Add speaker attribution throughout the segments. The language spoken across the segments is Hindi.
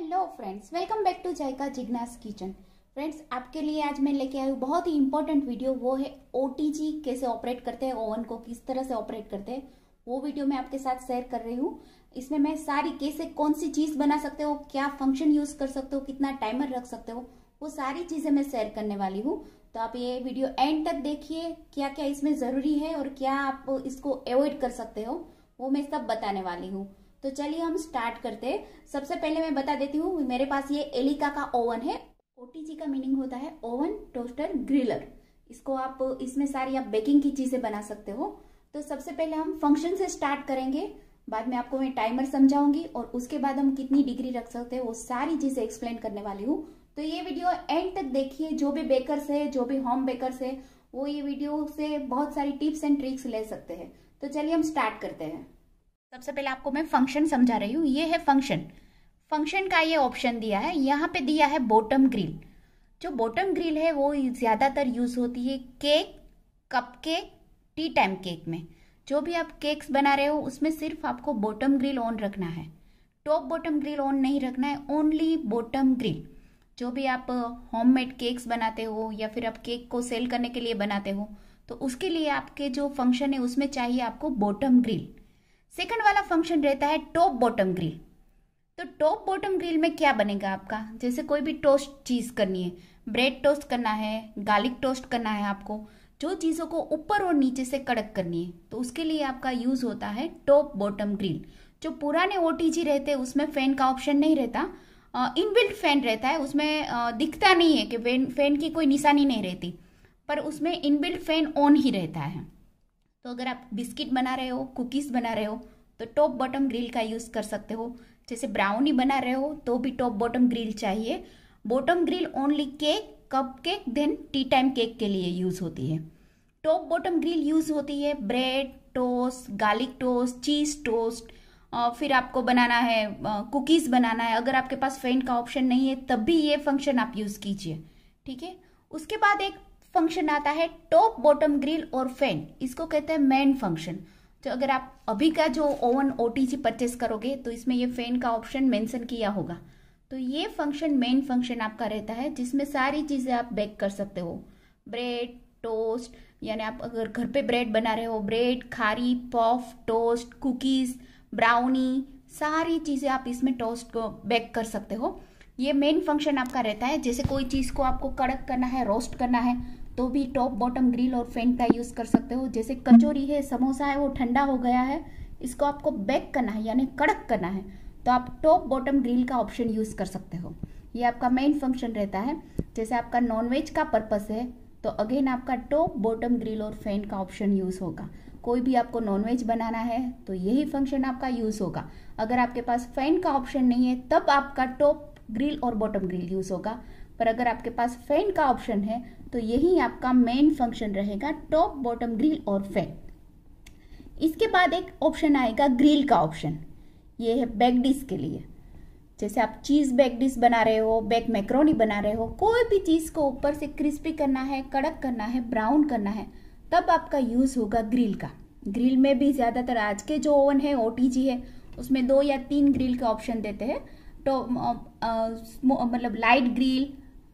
Speaker 1: hello friends welcome back to Zaika Jigna's kitchen friends आपके लिए आज मैं लेके आई हूँ बहुत ही इंपॉर्टेंट वीडियो वो है ओ कैसे ऑपरेट करते हैं ओवन को किस तरह से ऑपरेट करते हैं वो वीडियो मैं आपके साथ शेयर कर रही हूँ इसमें मैं सारी कैसे कौन सी चीज़ बना सकते हो क्या फंक्शन यूज़ कर सकते हो कितना टाइमर रख सकते हो वो सारी चीज़ें मैं शेयर करने वाली हूँ तो आप ये वीडियो एंड तक देखिए क्या क्या इसमें ज़रूरी है और क्या आप इसको अवॉइड कर सकते हो वो मैं सब बताने वाली हूँ तो चलिए हम स्टार्ट करते हैं सबसे पहले मैं बता देती हूँ मेरे पास ये एलिका का ओवन है ओटीजी का मीनिंग होता है ओवन टोस्टर ग्रिलर इसको आप इसमें सारी आप बेकिंग की चीज़ें बना सकते हो तो सबसे पहले हम फंक्शन से स्टार्ट करेंगे बाद में आपको मैं टाइमर समझाऊंगी और उसके बाद हम कितनी डिग्री रख सकते हैं वो सारी चीज़ें एक्सप्लेन करने वाली हूँ तो ये वीडियो एंड तक देखिए जो भी बेकर्स है जो भी होम बेकर्स है वो ये वीडियो से बहुत सारी टिप्स एंड ट्रिक्स ले सकते हैं तो चलिए हम स्टार्ट करते हैं सबसे पहले आपको मैं फंक्शन समझा रही हूँ ये है फंक्शन फंक्शन का ये ऑप्शन दिया है यहाँ पे दिया है बॉटम ग्रिल जो बॉटम ग्रिल है वो ज़्यादातर यूज़ होती है cake cup cupcake tea time cake में जो भी आप केक्स बना रहे हो उसमें सिर्फ आपको बॉटम ग्रिल ऑन रखना है टॉप बॉटम ग्रिल ऑन नहीं रखना है ओनली बॉटम ग्रिल जो भी आप होममेड केक्स बनाते हो या फिर आप केक को सेल करने के लिए बनाते हो तो उसके लिए आपके जो फंक्शन है उसमें चाहिए आपको बॉटम ग्रिल सेकंड वाला फंक्शन रहता है टॉप बॉटम ग्रिल तो टॉप बॉटम ग्रिल में क्या बनेगा आपका जैसे कोई भी टोस्ट चीज़ करनी है ब्रेड टोस्ट करना है गार्लिक टोस्ट करना है आपको जो चीज़ों को ऊपर और नीचे से कड़क करनी है तो उसके लिए आपका यूज़ होता है टॉप बॉटम ग्रिल जो पुराने ओ रहते हैं उसमें फ़ैन का ऑप्शन नहीं रहता इनबिल्ट फ़ैन रहता है उसमें दिखता नहीं है कि फैन की कोई निशानी नहीं रहती पर उसमें इनबिल्ट फ़ैन ऑन ही रहता है तो अगर आप बिस्किट बना रहे हो कुकीज़ बना रहे हो तो टॉप बॉटम ग्रिल का यूज़ कर सकते हो जैसे ब्राउनी बना रहे हो तो भी टॉप बॉटम ग्रिल चाहिए bottom grill only cake cup cupcake then tea time cake के लिए यूज़ होती है टॉप बॉटम ग्रिल यूज़ होती है bread toast garlic toast cheese toast फिर आपको बनाना है कुकीज़ बनाना है अगर आपके पास फैन का ऑप्शन नहीं है तब भी ये फंक्शन आप यूज़ कीजिए ठीक है उसके बाद एक फंक्शन आता है टॉप बॉटम ग्रिल और फैन इसको कहते हैं मेन फंक्शन तो अगर आप अभी का जो ओवन ओ टी परचेस करोगे तो इसमें ये फैन का ऑप्शन मेंशन किया होगा तो ये फंक्शन मेन फंक्शन आपका रहता है जिसमें सारी चीज़ें आप बेक कर सकते हो ब्रेड टोस्ट यानी आप अगर घर पे ब्रेड बना रहे हो bread khari puff toast cookies brownie सारी चीज़ें आप इसमें टोस्ट को बेक कर सकते हो ये मेन फंक्शन आपका रहता है जैसे कोई चीज़ को आपको कड़क करना है रोस्ट करना है तो भी टॉप बॉटम ग्रिल और फैन का यूज़ कर सकते हो जैसे कचोरी है समोसा है वो ठंडा हो गया है इसको आपको बेक करना है यानी कड़क करना है तो आप टॉप बॉटम ग्रिल का ऑप्शन यूज़ कर सकते हो ये आपका मेन फंक्शन रहता है जैसे आपका नॉनवेज का पर्पस है तो अगेन आपका टॉप बॉटम ग्रिल और फैन का ऑप्शन यूज़ होगा कोई भी आपको नॉनवेज बनाना है तो यही फंक्शन आपका यूज़ होगा अगर आपके पास फैन का ऑप्शन नहीं है तब आपका टॉप ग्रिल और बॉटम ग्रिल यूज़ होगा पर अगर आपके पास फैन का ऑप्शन है तो यही आपका मेन फंक्शन रहेगा टॉप बॉटम ग्रिल और फैन इसके बाद एक ऑप्शन आएगा ग्रिल का ऑप्शन ये है बैक डिश के लिए जैसे आप चीज़ बैक डिश बना रहे हो बैक मैक्रोनी बना रहे हो कोई भी चीज़ को ऊपर से क्रिस्पी करना है कड़क करना है ब्राउन करना है तब आपका यूज़ होगा ग्रिल का ग्रिल में भी ज़्यादातर आज के जो ओवन है ओ है उसमें दो या तीन ग्रिल का ऑप्शन देते हैं तो मतलब लाइट ग्रिल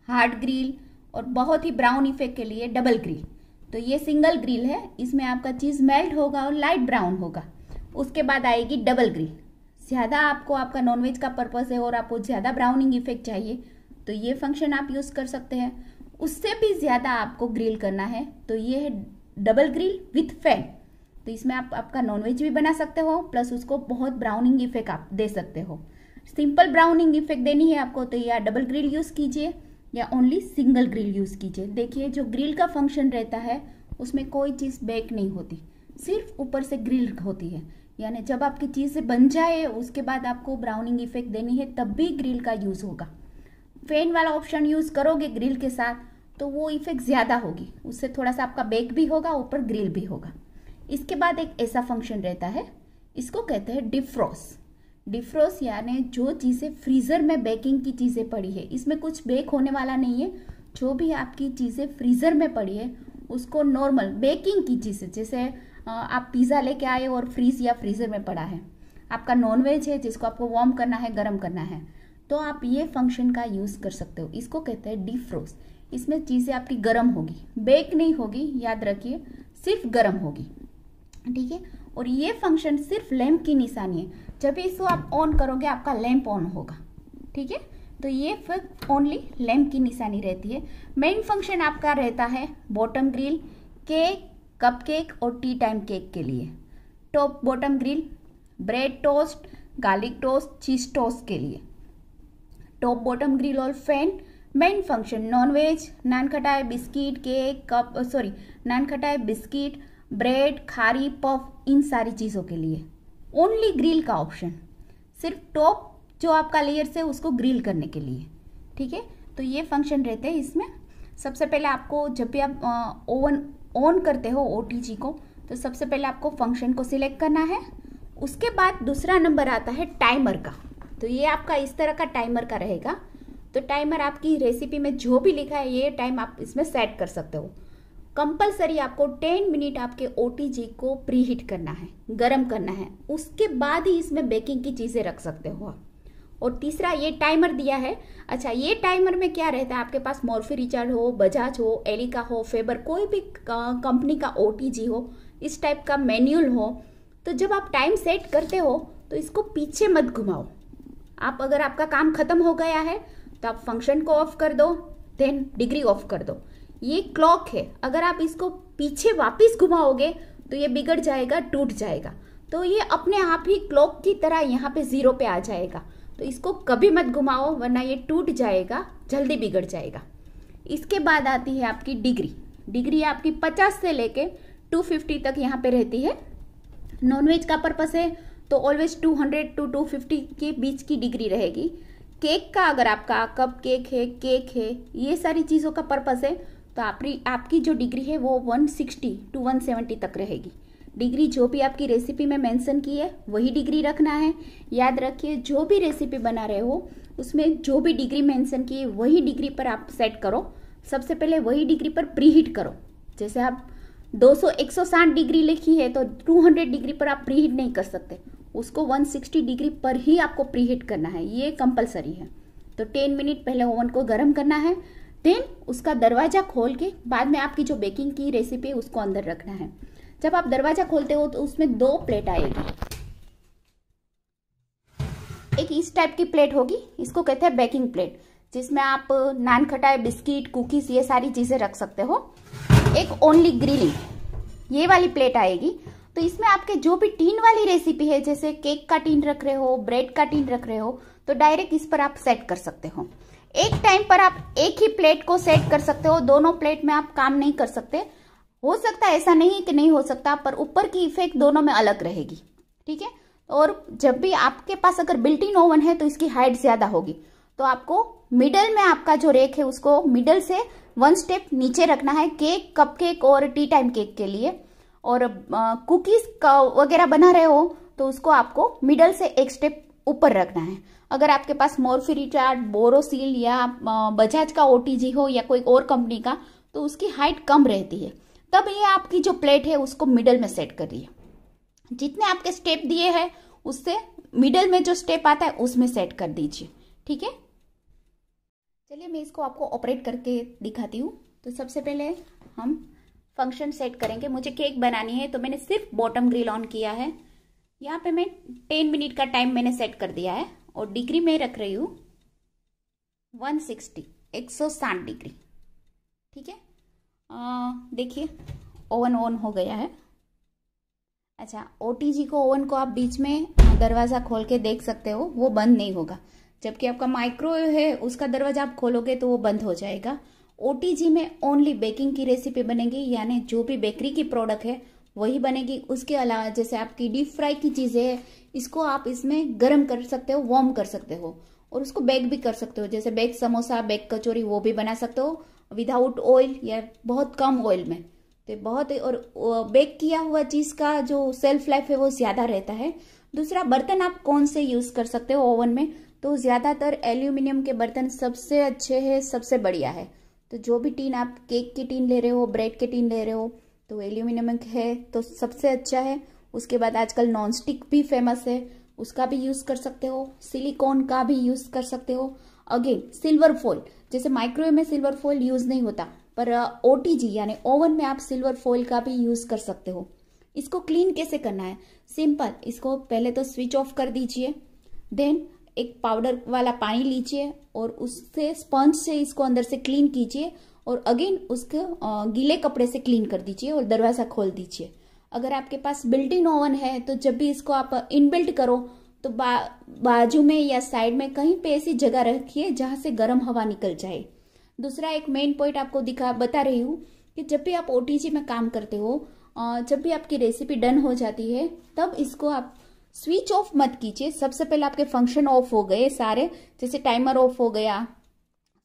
Speaker 1: हार्ड ग्रिल और बहुत ही ब्राउन इफेक्ट के लिए डबल ग्रिल तो ये सिंगल ग्रिल है इसमें आपका चीज़ मेल्ट होगा और लाइट ब्राउन होगा उसके बाद आएगी डबल ग्रिल ज़्यादा आपको आपका नॉनवेज का पर्पज़ है और आपको ज़्यादा ब्राउनिंग इफेक्ट चाहिए तो ये फंक्शन आप यूज़ कर सकते हैं उससे भी ज़्यादा आपको ग्रिल करना है तो ये है डबल ग्रिल विथ फैन तो इसमें आप आपका नॉनवेज भी बना सकते हो प्लस उसको बहुत ब्राउनिंग इफेक्ट आप दे सकते हो सिंपल ब्राउनिंग इफेक्ट देनी है आपको तो यह डबल ग्रिल यूज़ कीजिए या ओनली सिंगल ग्रिल यूज़ कीजिए देखिए जो ग्रिल का फंक्शन रहता है उसमें कोई चीज़ बेक नहीं होती सिर्फ ऊपर से ग्रिल होती है यानी जब आपकी चीज़ें बन जाए उसके बाद आपको ब्राउनिंग इफेक्ट देनी है तब भी ग्रिल का यूज़ होगा फैन वाला ऑप्शन यूज़ करोगे ग्रिल के साथ तो वो इफेक्ट ज़्यादा होगी उससे थोड़ा सा आपका बेक भी होगा ऊपर ग्रिल भी होगा इसके बाद एक ऐसा फंक्शन रहता है इसको कहते हैं डिफ्रॉस डिफ्रोस यानी जो चीज़ें फ्रीज़र में बेकिंग की चीज़ें पड़ी है इसमें कुछ बेक होने वाला नहीं है जो भी आपकी चीज़ें फ्रीज़र में पड़ी है उसको नॉर्मल बेकिंग की चीज़ें जैसे आप पिज़्ज़ा लेके आए और फ्रीज या फ्रीज़र में पड़ा है आपका नॉन वेज है जिसको आपको वार्म करना है गर्म करना है तो आप ये फंक्शन का यूज़ कर सकते हो इसको कहते हैं डिफ्रोज इसमें चीज़ें आपकी गर्म होगी बेक नहीं होगी याद रखिए सिर्फ गर्म होगी ठीक है और ये फंक्शन सिर्फ लैम्प की निशानी है जब भी इसको आप ऑन करोगे आपका लैम्प ऑन होगा ठीक है तो ये फिर ओनली लैम्प की निशानी रहती है मेन फंक्शन आपका रहता है बॉटम ग्रिल केक कपकेक और टी टाइम केक के लिए top bottom grill bread toast garlic toast cheese toast के लिए टॉप बॉटम ग्रिल और फैन मेन फंक्शन नॉनवेज nankhatai biscuit cake cup sorry nankhatai biscuit bread khari puff इन सारी चीज़ों के लिए ओनली ग्रिल का ऑप्शन सिर्फ टॉप जो आपका लेयर्स है उसको ग्रिल करने के लिए ठीक है तो ये फंक्शन रहते हैं इसमें सबसे पहले आपको जब भी आप ओवन ऑन करते हो ओ को तो सबसे पहले आपको फंक्शन को सिलेक्ट करना है उसके बाद दूसरा नंबर आता है टाइमर का तो ये आपका इस तरह का टाइमर का रहेगा तो टाइमर आपकी रेसिपी में जो भी लिखा है ये टाइम आप इसमें सेट कर सकते हो कंपलसरी आपको 10 मिनट आपके ओ को प्री हीट करना है गर्म करना है उसके बाद ही इसमें बेकिंग की चीज़ें रख सकते हो आप और तीसरा ये टाइमर दिया है अच्छा ये टाइमर में क्या रहता है आपके पास मॉर्फी रिचार्ज हो बजाज हो एलिका हो फेबर कोई भी कंपनी का ओ हो इस टाइप का मैन्यूल हो तो जब आप टाइम सेट करते हो तो इसको पीछे मत घुमाओ आप अगर आपका काम खत्म हो गया है तो आप फंक्शन को ऑफ कर दो देन डिग्री ऑफ कर दो ये क्लॉक है अगर आप इसको पीछे वापस घुमाओगे तो ये बिगड़ जाएगा टूट जाएगा तो ये अपने आप ही क्लॉक की तरह यहाँ पे ज़ीरो पे आ जाएगा तो इसको कभी मत घुमाओ वरना ये टूट जाएगा जल्दी बिगड़ जाएगा इसके बाद आती है आपकी डिग्री डिग्री आपकी 50 से लेके 250 तक यहाँ पे रहती है नॉनवेज का पर्पस है तो ऑलवेज 200 टू 250 के बीच की डिग्री रहेगी केक का अगर आपका कप केक है केक है ये सारी चीज़ों का पर्पस है तो आपकी आपकी जो डिग्री है वो 160 टू 170 तक रहेगी डिग्री जो भी आपकी रेसिपी में मेंशन की है वही डिग्री रखना है याद रखिए जो भी रेसिपी बना रहे हो उसमें जो भी डिग्री मेंशन की है वही डिग्री पर आप सेट करो सबसे पहले वही डिग्री पर प्रीहीट करो जैसे आप 200 160 डिग्री लिखी है तो 200 डिग्री पर आप प्रीहीट नहीं कर सकते उसको 160 डिग्री पर ही आपको प्री हीट करना है ये कंपलसरी है तो 10 मिनट पहले ओवन को गर्म करना है देन उसका दरवाजा खोल के बाद में आपकी जो बेकिंग की रेसिपी है उसको अंदर रखना है जब आप दरवाजा खोलते हो तो उसमें दो प्लेट आएगी एक इस टाइप की प्लेट होगी इसको कहते हैं बेकिंग प्लेट जिसमें आप नान खटाई बिस्किट कुकीज ये सारी चीजें रख सकते हो एक ओनली ग्रिलिंग ये वाली प्लेट आएगी तो इसमें आपके जो भी टीन वाली रेसिपी है जैसे केक का टीन रख रहे हो ब्रेड का टीन रख रहे हो तो डायरेक्ट इस पर आप सेट कर सकते हो एक टाइम पर आप एक ही प्लेट को सेट कर सकते हो दोनों प्लेट में आप काम नहीं कर सकते हो सकता है ऐसा नहीं कि नहीं हो सकता पर ऊपर की इफेक्ट दोनों में अलग रहेगी ठीक है और जब भी आपके पास अगर बिल्ट इन ओवन है तो इसकी हाइट ज्यादा होगी तो आपको मिडल में आपका जो रेक है उसको मिडल से वन स्टेप नीचे रखना है केक कप केक और टी टाइम केक के लिए और कुकीज वगैरह बना रहे हो तो उसको आपको मिडल से एक स्टेप ऊपर रखना है अगर आपके पास चार्ट बोरोसिल या बजाज का ओटीजी हो या कोई और कंपनी का तो उसकी हाइट कम रहती है तब ये आपकी जो प्लेट है उसको मिडल में सेट करिए जितने आपके स्टेप दिए हैं उससे मिडल में जो स्टेप आता है उसमें सेट कर दीजिए ठीक है चलिए मैं इसको आपको ऑपरेट करके दिखाती हूँ तो सबसे पहले हम फंक्शन सेट करेंगे मुझे केक बनानी है तो मैंने सिर्फ बॉटम ग्रिल ऑन किया है यहाँ पे मैं टेन मिनट का टाइम मैंने सेट कर दिया है और डिग्री में रख रही हूँ 160 160 डिग्री ठीक है देखिए ओवन ऑन हो गया है अच्छा ओ को ओवन को आप बीच में दरवाज़ा खोल के देख सकते हो वो बंद नहीं होगा जबकि आपका माइक्रोवेव है उसका दरवाज़ा आप खोलोगे तो वो बंद हो जाएगा ओ में ओनली बेकिंग की रेसिपी बनेगी यानी जो भी बेकरी की प्रोडक्ट है वही बनेगी उसके अलावा जैसे आपकी डीप फ्राई की चीज़ें है इसको आप इसमें गर्म कर सकते हो वार्म कर सकते हो और उसको बेक भी कर सकते हो जैसे बेक समोसा बेक कचौरी वो भी बना सकते हो विदाउट ऑयल या बहुत कम ऑयल में तो बहुत और बेक किया हुआ चीज़ का जो सेल्फ लाइफ है वो ज़्यादा रहता है दूसरा बर्तन आप कौन से यूज़ कर सकते हो ओवन में तो ज़्यादातर एल्यूमिनियम के बर्तन सबसे अच्छे है सबसे बढ़िया है तो जो भी टीन आप केक की टीन ले रहे हो ब्रेड के टीन ले रहे हो तो एल्यूमिनियम है तो सबसे अच्छा है उसके बाद आजकल नॉन स्टिक भी फेमस है उसका भी यूज़ कर सकते हो सिलिकॉन का भी यूज़ कर सकते हो अगेन सिल्वर फॉइल जैसे माइक्रोवेव में सिल्वर फॉइल यूज़ नहीं होता पर ओ यानी ओवन में आप सिल्वर फॉइल का भी यूज़ कर सकते हो इसको क्लीन कैसे करना है सिंपल इसको पहले तो स्विच ऑफ कर दीजिए देन एक पाउडर वाला पानी लीजिए और उससे स्पंज से इसको अंदर से क्लीन कीजिए और अगेन उसके गीले कपड़े से क्लीन कर दीजिए और दरवाज़ा खोल दीजिए अगर आपके पास बिल्ट इन ओवन है तो जब भी इसको आप इनबिल्ट करो तो बा, बाजू में या साइड में कहीं पे ऐसी जगह रखिए जहाँ से गर्म हवा निकल जाए दूसरा एक मेन पॉइंट आपको दिखा बता रही हूँ कि जब भी आप ओ में काम करते हो जब भी आपकी रेसिपी डन हो जाती है तब इसको आप स्विच ऑफ मत कीजिए सबसे पहले आपके फंक्शन ऑफ हो गए सारे जैसे टाइमर ऑफ हो गया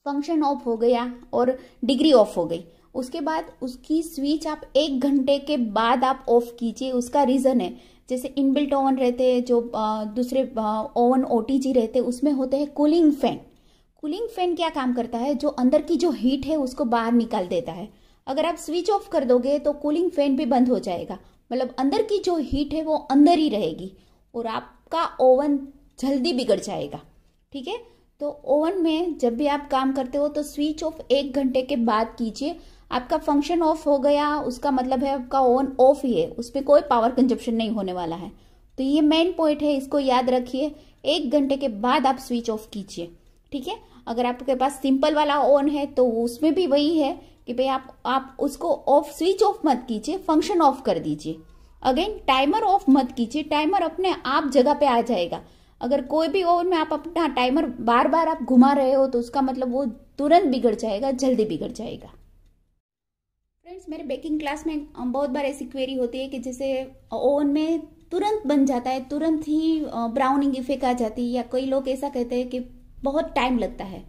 Speaker 1: फंक्शन ऑफ हो गया और डिग्री ऑफ हो गई उसके बाद उसकी स्विच आप एक घंटे के बाद आप ऑफ कीजिए उसका रीज़न है जैसे इनबिल्ट ओवन रहते हैं जो दूसरे ओवन ओ रहते हैं उसमें होते हैं कूलिंग फैन कूलिंग फैन क्या काम करता है जो अंदर की जो हीट है उसको बाहर निकाल देता है अगर आप स्विच ऑफ कर दोगे तो कूलिंग फैन भी बंद हो जाएगा मतलब अंदर की जो हीट है वो अंदर ही रहेगी और आपका ओवन जल्दी बिगड़ जाएगा ठीक है तो ओवन में जब भी आप काम करते हो तो स्विच ऑफ एक घंटे के बाद कीजिए आपका फंक्शन ऑफ हो गया उसका मतलब है आपका ओवन ऑफ ही है उसमें कोई पावर कंजप्शन नहीं होने वाला है तो ये मेन पॉइंट है इसको याद रखिए एक घंटे के बाद आप स्विच ऑफ कीजिए ठीक है अगर आपके पास सिंपल वाला ओवन है तो उसमें भी वही है कि भाई आप आप उसको ऑफ स्विच ऑफ मत कीजिए फंक्शन ऑफ कर दीजिए अगेन टाइमर ऑफ मत कीजिए टाइमर अपने आप जगह पे आ जाएगा अगर कोई भी ओवन में आप अपना टाइमर बार बार आप घुमा रहे हो तो उसका मतलब वो तुरंत बिगड़ जाएगा जल्दी बिगड़ जाएगा फ्रेंड्स मेरे बेकिंग क्लास में बहुत बार ऐसी क्वेरी होती है कि जैसे ओवन में तुरंत बन जाता है तुरंत ही ब्राउनिंग इफेक्ट आ जाती है या कई लोग ऐसा कहते हैं कि बहुत टाइम लगता है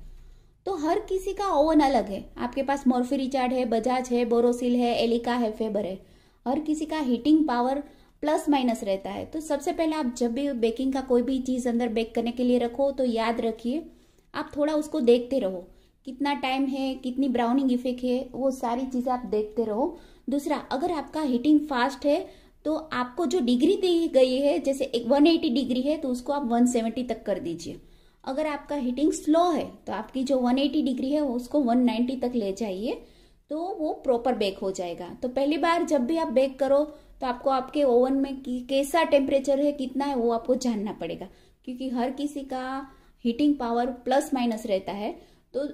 Speaker 1: तो हर किसी का ओवन अलग है आपके पास मॉर्फी रिचार्ड है बजाज है बोरोसिल है एलिका है फेबर है हर किसी का हीटिंग पावर प्लस माइनस रहता है तो सबसे पहले आप जब भी बेकिंग का कोई भी चीज़ अंदर बेक करने के लिए रखो तो याद रखिए आप थोड़ा उसको देखते रहो कितना टाइम है कितनी ब्राउनिंग इफेक्ट है वो सारी चीज़ें आप देखते रहो दूसरा अगर आपका हीटिंग फास्ट है तो आपको जो डिग्री दी गई है जैसे एक 180 डिग्री है तो उसको आप 170 तक कर दीजिए अगर आपका हीटिंग स्लो है तो आपकी जो 180 डिग्री है उसको 190 तक ले जाइए तो वो प्रॉपर बेक हो जाएगा तो पहली बार जब भी आप बेक करो तो आपको आपके ओवन में कैसा टेम्परेचर है कितना है वो आपको जानना पड़ेगा क्योंकि हर किसी का हीटिंग पावर प्लस माइनस रहता है तो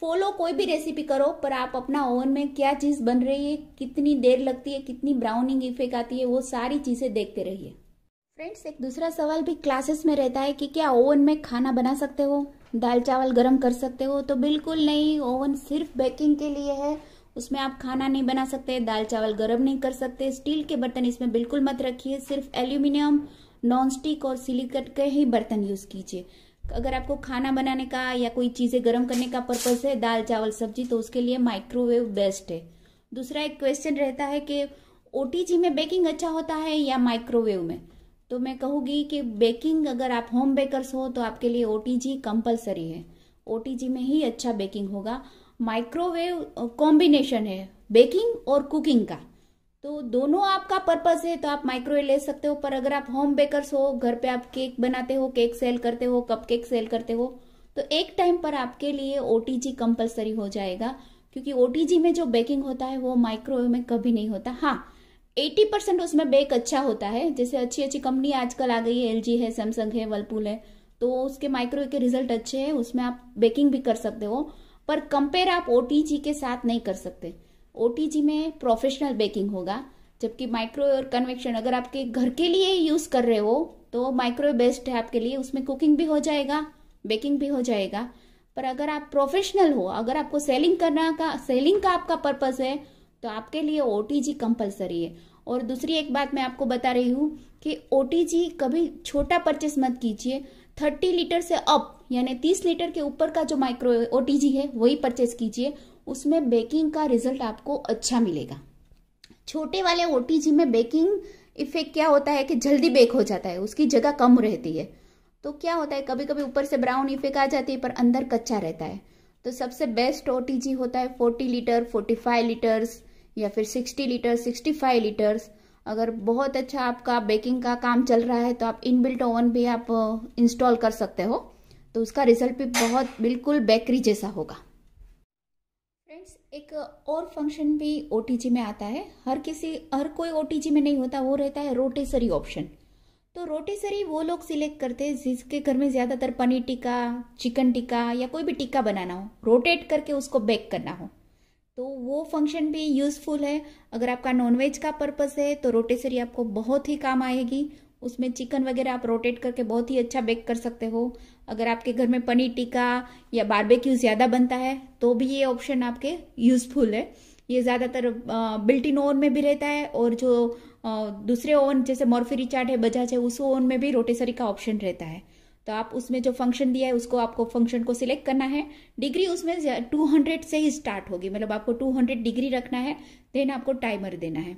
Speaker 1: फॉलो कोई भी रेसिपी करो पर आप अपना ओवन में क्या चीज़ बन रही है कितनी देर लगती है कितनी ब्राउनिंग इफेक्ट आती है वो सारी चीज़ें देखते रहिए फ्रेंड्स एक दूसरा सवाल भी क्लासेस में रहता है कि क्या ओवन में खाना बना सकते हो दाल चावल गर्म कर सकते हो तो बिल्कुल नहीं ओवन सिर्फ बेकिंग के लिए है उसमें आप खाना नहीं बना सकते दाल चावल गर्म नहीं कर सकते स्टील के बर्तन इसमें बिल्कुल मत रखिए सिर्फ एल्यूमिनियम नॉन स्टिक और सिलिकट के ही बर्तन यूज कीजिए अगर आपको खाना बनाने का या कोई चीज़ें गर्म करने का पर्पज है दाल चावल सब्जी तो उसके लिए माइक्रोवेव बेस्ट है दूसरा एक क्वेश्चन रहता है कि ओटीजी में बेकिंग अच्छा होता है या माइक्रोवेव में तो मैं कहूंगी कि बेकिंग अगर आप होम बेकर्स हो तो आपके लिए ओटीजी कंपलसरी है ओटीजी में ही अच्छा बेकिंग होगा माइक्रोवेव कॉम्बिनेशन है बेकिंग और कुकिंग का तो दोनों आपका पर्पस है तो आप माइक्रोवेव ले सकते हो पर अगर आप होम बेकर्स हो घर पे आप केक बनाते हो केक सेल करते हो कप केक सेल करते हो तो एक टाइम पर आपके लिए ओटीजी कंपलसरी हो जाएगा क्योंकि ओटीजी में जो बेकिंग होता है वो माइक्रोवेव में कभी नहीं होता हाँ एटी परसेंट उसमें बेक अच्छा होता है जैसे अच्छी अच्छी कंपनी आजकल आ गई है एल है सैमसंग है वर्लपूल है तो उसके माइक्रोवेव के रिजल्ट अच्छे हैं उसमें आप बेकिंग भी कर सकते हो पर कंपेयर आप ओ के साथ नहीं कर सकते ओ में प्रोफेशनल बेकिंग होगा जबकि माइक्रोवेव और कन्वेक्शन अगर आपके घर के लिए यूज कर रहे हो तो माइक्रोवेव बेस्ट है आपके लिए उसमें कुकिंग भी हो जाएगा बेकिंग भी हो जाएगा पर अगर आप प्रोफेशनल हो अगर आपको सेलिंग करना का सेलिंग का आपका पर्पज है तो आपके लिए ओ कंपलसरी है और दूसरी एक बात मैं आपको बता रही हूँ कि ओ कभी छोटा परचेस मत कीजिए थर्टी लीटर से अप यानी तीस लीटर के ऊपर का जो माइक्रो ओ है वही परचेस कीजिए उसमें बेकिंग का रिजल्ट आपको अच्छा मिलेगा छोटे वाले ओ में बेकिंग इफेक्ट क्या होता है कि जल्दी बेक हो जाता है उसकी जगह कम रहती है तो क्या होता है कभी कभी ऊपर से ब्राउन इफेक्ट आ जाती है पर अंदर कच्चा रहता है तो सबसे बेस्ट ओ होता है forty litre forty five litres या फिर 60 लीटर 65 लीटर्स अगर बहुत अच्छा आपका बेकिंग का काम चल रहा है तो आप इनबिल्ट ओवन भी आप इंस्टॉल कर सकते हो तो उसका रिजल्ट भी बहुत बिल्कुल बेकरी जैसा होगा फ्रेंड्स एक और फंक्शन भी ओ में आता है हर किसी हर कोई ओ में नहीं होता वो रहता है रोटेसरी ऑप्शन तो रोटेसरी वो लोग सिलेक्ट करते हैं जिसके घर में ज़्यादातर पनीर टिक्का चिकन टिक्का या कोई भी टिक्का बनाना हो रोटेट करके उसको बेक करना हो तो वो फंक्शन भी यूज़फुल है अगर आपका नॉनवेज का पर्पस है तो रोटेसरी आपको बहुत ही काम आएगी उसमें चिकन वगैरह आप रोटेट करके बहुत ही अच्छा बेक कर सकते हो अगर आपके घर में पनीर टिक्का या बारबेक्यू ज़्यादा बनता है तो भी ये ऑप्शन आपके यूज़फुल है ये ज़्यादातर बिल्ट इन ओवन में भी रहता है और जो दूसरे ओवन जैसे मोरफी चाट है बजाज है उस ओवन में भी रोटेसरी का ऑप्शन रहता है तो आप उसमें जो फंक्शन दिया है उसको आपको फंक्शन को सिलेक्ट करना है डिग्री उसमें टू हंड्रेड से ही स्टार्ट होगी मतलब आपको टू हंड्रेड डिग्री रखना है देन आपको टाइमर देना है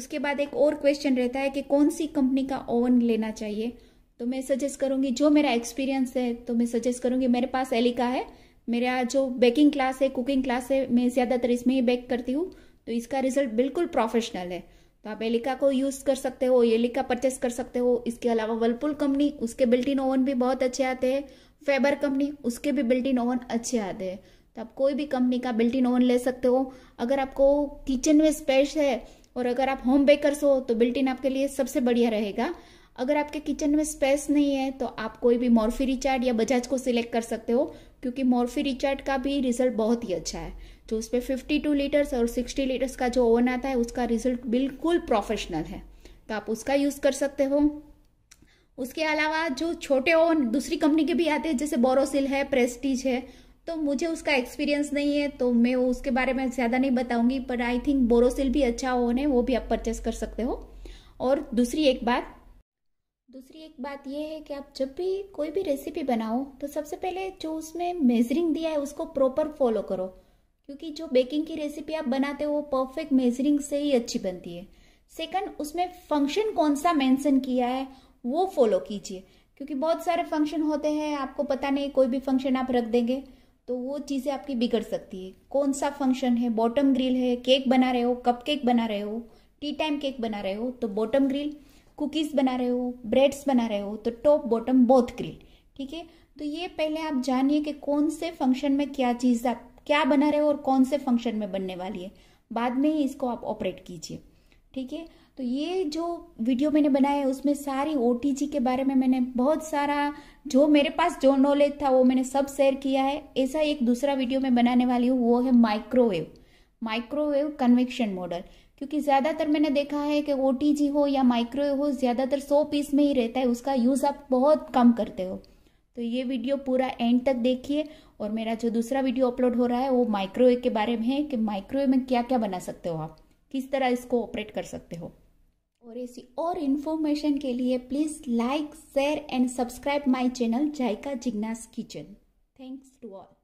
Speaker 1: उसके बाद एक और क्वेश्चन रहता है कि कौन सी कंपनी का ओवन लेना चाहिए तो मैं सजेस्ट करूंगी जो मेरा एक्सपीरियंस है तो मैं सजेस्ट करूंगी मेरे पास एलिका है मेरा जो बेकिंग क्लास है कुकिंग क्लास है मैं ज़्यादातर इसमें ही बेक करती हूँ तो इसका रिजल्ट बिल्कुल प्रोफेशनल है तो आप एलिका को यूज़ कर सकते हो एलिका परचेस कर सकते हो इसके अलावा वर्लपुल कंपनी उसके बिल्टिन ओवन भी बहुत अच्छे आते हैं फेबर कंपनी उसके भी बिल्टिन ओवन अच्छे आते हैं तो आप कोई भी कंपनी का बिल्टिन ओवन ले सकते हो अगर आपको किचन में स्पेस है और अगर आप होम बेकर्स हो तो बिल्टिन आपके लिए सबसे बढ़िया रहेगा अगर आपके किचन में स्पेस नहीं है तो आप कोई भी मॉर्फी रिचार्ट या बजाज को सिलेक्ट कर सकते हो क्योंकि मॉर्फी रिचार्ट का भी रिजल्ट बहुत ही अच्छा है तो उस पर फिफ्टी टू लीटर्स और सिक्सटी लीटर्स का जो ओवन आता है उसका रिजल्ट बिल्कुल प्रोफेशनल है तो आप उसका यूज़ कर सकते हो उसके अलावा जो छोटे ओवन दूसरी कंपनी के भी आते हैं जैसे बोरोसिल है प्रेस्टीज है तो मुझे उसका एक्सपीरियंस नहीं है तो मैं उसके बारे में ज़्यादा नहीं बताऊंगी पर आई थिंक बोरोसिल भी अच्छा ओवन है वो भी आप परचेस कर सकते हो और दूसरी एक बात दूसरी एक बात यह है कि आप जब भी कोई भी रेसिपी बनाओ तो सबसे पहले जो उसमें मेजरिंग दिया है उसको प्रॉपर फॉलो करो क्योंकि जो बेकिंग की रेसिपी आप बनाते हो वो परफेक्ट मेजरिंग से ही अच्छी बनती है सेकंड उसमें फंक्शन कौन सा मेंशन किया है वो फॉलो कीजिए क्योंकि बहुत सारे फंक्शन होते हैं आपको पता नहीं कोई भी फंक्शन आप रख देंगे तो वो चीज़ें आपकी बिगड़ सकती है कौन सा फंक्शन है बॉटम ग्रिल है केक बना रहे हो कप केक बना रहे हो टी टाइम केक बना रहे हो तो बॉटम ग्रिल कुकीज़ बना रहे हो ब्रेड्स बना रहे हो तो टॉप बॉटम बोथ ग्रिल ठीक है तो ये पहले आप जानिए कि कौन से फंक्शन में क्या चीज़ आप क्या बना रहे हो और कौन से फंक्शन में बनने वाली है बाद में ही इसको आप ऑपरेट कीजिए ठीक है तो ये जो वीडियो मैंने बनाया है उसमें सारी ओ के बारे में मैंने बहुत सारा जो मेरे पास जो नॉलेज था वो मैंने सब शेयर किया है ऐसा एक दूसरा वीडियो मैं बनाने वाली हूँ वो है माइक्रोवेव माइक्रोवेव कन्वेक्शन मॉडल क्योंकि ज़्यादातर मैंने देखा है कि ओ हो या माइक्रोवेव हो ज़्यादातर सौ पीस में ही रहता है उसका यूज़ आप बहुत कम करते हो तो ये वीडियो पूरा एंड तक देखिए और मेरा जो दूसरा वीडियो अपलोड हो रहा है वो माइक्रोवेव के बारे में है कि माइक्रोवेव में क्या क्या बना सकते हो आप किस तरह इसको ऑपरेट कर सकते हो और ऐसी और इन्फॉर्मेशन के लिए please like share and subscribe my channel Zayka Jigna's kitchen thanks to all